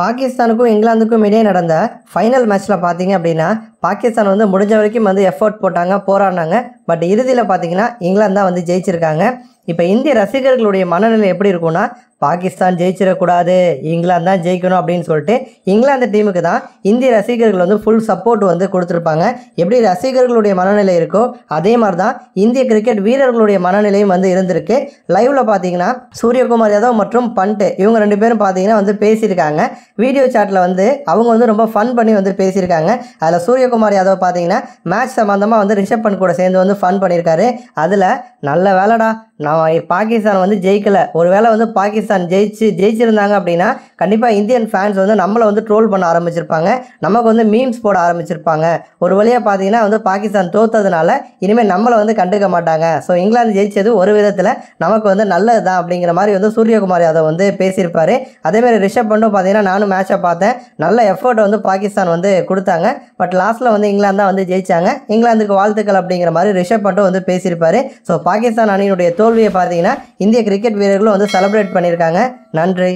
பாகிஸ்தானுக்கும் இங்கிலாந்துக்கும் இடையே நடந்த ஃபைனல் மேட்ச்சில் பார்த்தீங்க அப்படின்னா பாகிஸ்தான் வந்து முடிஞ்ச வரைக்கும் வந்து எஃபோர்ட் போட்டாங்க போராடினாங்க பட் இறுதியில் பார்த்தீங்கன்னா இங்கிலாந்து தான் வந்து ஜெயிச்சிருக்காங்க இப்போ இந்திய ரசிகர்களுடைய மனநிலை எப்படி இருக்கும்னா பாகிஸ்தான் ஜெயிச்சிடக்கூடாது இங்கிலாந்து தான் ஜெயிக்கணும் அப்படின்னு சொல்லிட்டு இங்கிலாந்து டீமுக்கு தான் இந்திய ரசிகர்கள் வந்து ஃபுல் சப்போர்ட் வந்து கொடுத்துருப்பாங்க எப்படி ரசிகர்களுடைய மனநிலை இருக்கோ அதே மாதிரி தான் இந்திய கிரிக்கெட் வீரர்களுடைய மனநிலையும் வந்து இருந்திருக்கு லைவில் பார்த்தீங்கன்னா சூரியகுமார் யாதவ் மற்றும் பண்ட்டு இவங்க ரெண்டு பேரும் பார்த்தீங்கன்னா வந்து பேசியிருக்காங்க வீடியோ சாட்டில் வந்து அவங்க வந்து ரொம்ப ஃபன் பண்ணி வந்து பேசியிருக்காங்க அதில் சூரியகுமார் யாதவ் பார்த்தீங்கன்னா மேட்ச் சம்மந்தமாக வந்து ரிஷப் பண்ட் கூட சேர்ந்து வந்து ஃபன் பண்ணியிருக்காரு அதில் நல்ல வேலைடா நான் பாகிஸ்தான் வந்து ஜெயிக்கலை ஒருவேளை வந்து பாகிஸ்தான் ஜெயிச்சு ஜெயிச்சிருந்தாங்க அப்படின்னா கண்டிப்பாக இந்தியன் ஃபேன்ஸ் வந்து நம்மளை வந்து ட்ரோல் பண்ண ஆரம்பிச்சிருப்பாங்க நமக்கு வந்து மீம்ஸ் போட ஆரம்பிச்சிருப்பாங்க ஒரு வழியாக பார்த்தீங்கன்னா வந்து பாகிஸ்தான் தோத்ததுனால இனிமேல் நம்மளை வந்து கண்டுக்க மாட்டாங்க ஸோ இங்கிலாந்து ஜெயிச்சது ஒரு விதத்தில் நமக்கு வந்து நல்லது தான் அப்படிங்கிற மாதிரி வந்து சூரியகுமார் யாதவ் வந்து பேசியிருப்பார் அதேமாதிரி ரிஷப் பண்டும் பார்த்தீங்கன்னா நானும் மேட்சை பார்த்தேன் நல்ல எஃபர்ட் வந்து பாகிஸ்தான் வந்து கொடுத்தாங்க பட் லாஸ்ட்டில் வந்து இங்கிலாந்து தான் வந்து ஜெயிச்சாங்க இங்கிலாந்துக்கு வாழ்த்துக்கள் அப்படிங்கிற மாதிரி ரிஷப் பண்டும் வந்து பேசியிருப்பார் ஸோ பாகிஸ்தான் அணியினுடைய தோல்வி தோல்வியை பார்த்தீங்கன்னா இந்திய கிரிக்கெட் வீரர்களும் வந்து செலப்ரேட் பண்ணியிருக்காங்க நன்றி